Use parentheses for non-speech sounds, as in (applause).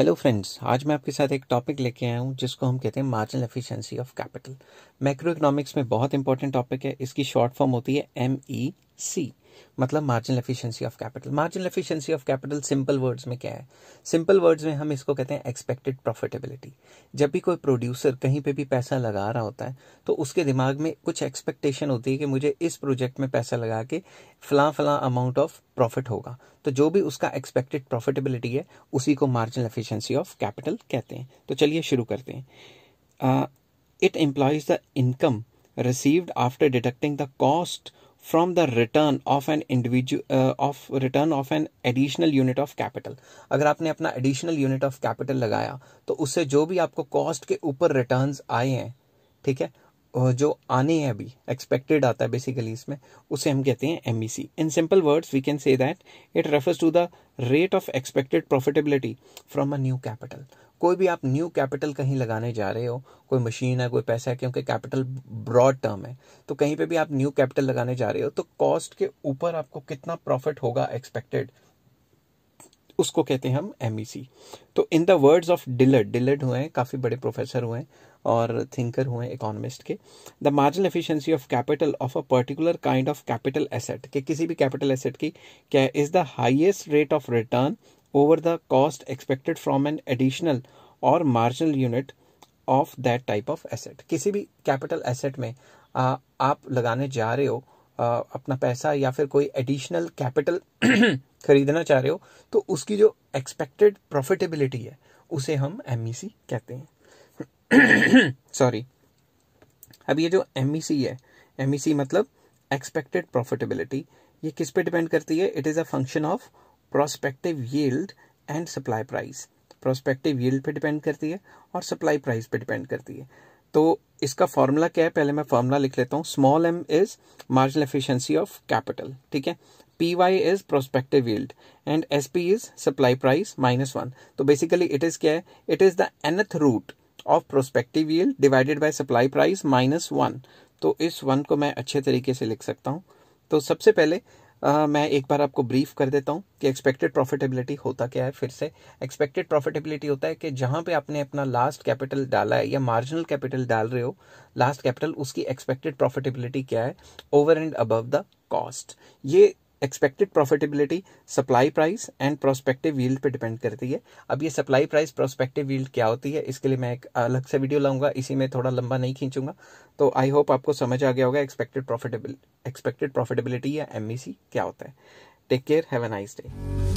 hello friends आज मैं आपके साथ एक टॉपिक लेके आया हूँ जिसको हम कहते हैं marginal efficiency of capital macroeconomics में बहुत इंपॉर्टेंट टॉपिक है इसकी शॉर्ट फॉर्म होती है एम ई सी मतलब marginal efficiency of capital marginal efficiency of capital simple words में क्या है सिंपल वर्ड्स में हम इसको कहते हैं एक्सपेक्टेड प्रॉफिटेबिलिटी जब भी कोई प्रोड्यूसर कहीं पे भी पैसा लगा रहा होता है तो उसके दिमाग में कुछ एक्सपेक्टेशन होती है कि मुझे इस प्रोजेक्ट में पैसा लगा के फला फला अमाउंट ऑफ प्रॉफिट होगा तो जो भी उसका एक्सपेक्टेड प्रॉफिटेबिलिटी है उसी को मार्जिनल एफिशिएंसी ऑफ कैपिटल कहते हैं तो चलिए शुरू करते हैं it employs the income received after deducting the cost from the return of an individual uh, of return of an additional unit of capital अगर आपने अपना additional unit of capital लगाया तो उससे जो भी आपको cost के ऊपर returns आए हैं ठीक है जो आने हैं अभी एक्सपेक्टेड आता है बेसिकली इसमें उसे हम कहते हैं M C in simple words we can say that it refers to the rate of expected profitability from a new capital कोई भी आप न्यू कैपिटल कहीं लगाने जा रहे हो कोई मशीन है कोई पैसा है क्योंकि कैपिटल ब्रॉड टर्म है तो कहीं पे भी आप न्यू कैपिटल लगाने जा रहे हो तो कॉस्ट के ऊपर आपको कितना प्रॉफिट होगा एक्सपेक्टेड उसको कहते हैं हम एम e तो in the words of Dillard Dillard हुए हैं काफ़ी बड़े प्रोफेसर हुए हैं और थिंकर हुए हैं इकोनॉमिस्ट के the marginal efficiency of capital of a particular kind of capital asset के किसी भी कैपिटल एसेट की क्या is the highest rate of return over the cost expected from an additional और marginal unit of that type of asset किसी भी capital asset में आ, आप लगाने जा रहे हो आ, अपना पैसा या फिर कोई एडिशनल कैपिटल खरीदना चाह रहे हो तो उसकी जो एक्सपेक्टेड प्रॉफिटेबिलिटी है उसे हम एम e कहते हैं सॉरी (coughs) अब ये जो एम e है एम e मतलब एक्सपेक्टेड प्रॉफिटेबिलिटी ये किस पे डिपेंड करती है it is a function of prospective yield and supply price prospective yield पे डिपेंड करती है और सप्लाई प्राइस पे डिपेंड करती है तो इसका फॉर्मूला क्या है पहले मैं फॉर्मूला लिख लेता हूँ small M is marginal efficiency of capital ठीक है py is prospective yield and sp is supply price minus 1 तो basically it is क्या है it is the nth root of prospective yield divided by supply price minus 1 तो इस one को मैं अच्छे तरीके से लिख सकता हूँ तो सबसे पहले Uh, मैं एक बार आपको ब्रीफ कर देता हूँ कि एक्सपेक्टेड प्रॉफिटेबिलिटी होता क्या है फिर से एक्सपेक्टेड प्रॉफिटेबिलिटी होता है कि जहाँ पे आपने अपना लास्ट कैपिटल डाला है या मार्जिनल कैपिटल डाल रहे हो लास्ट कैपिटल उसकी एक्सपेक्टेड प्रॉफिटेबिलिटी क्या है over and above the cost ये expected profitability supply price and prospective yield पे डिपेंड करती है अब ये सप्लाई प्राइस प्रोस्पेक्टिव वील्ड क्या होती है इसके लिए मैं एक अलग से वीडियो लाऊंगा इसी में थोड़ा लंबा नहीं खींचूंगा तो आई होप आपको समझ आ गया होगा एक्सपेक्टेड प्रॉफिटेबिल एक्सपेक्टेड प्रॉफिटेबिलिटी या एम e क्या होता है take care have a nice day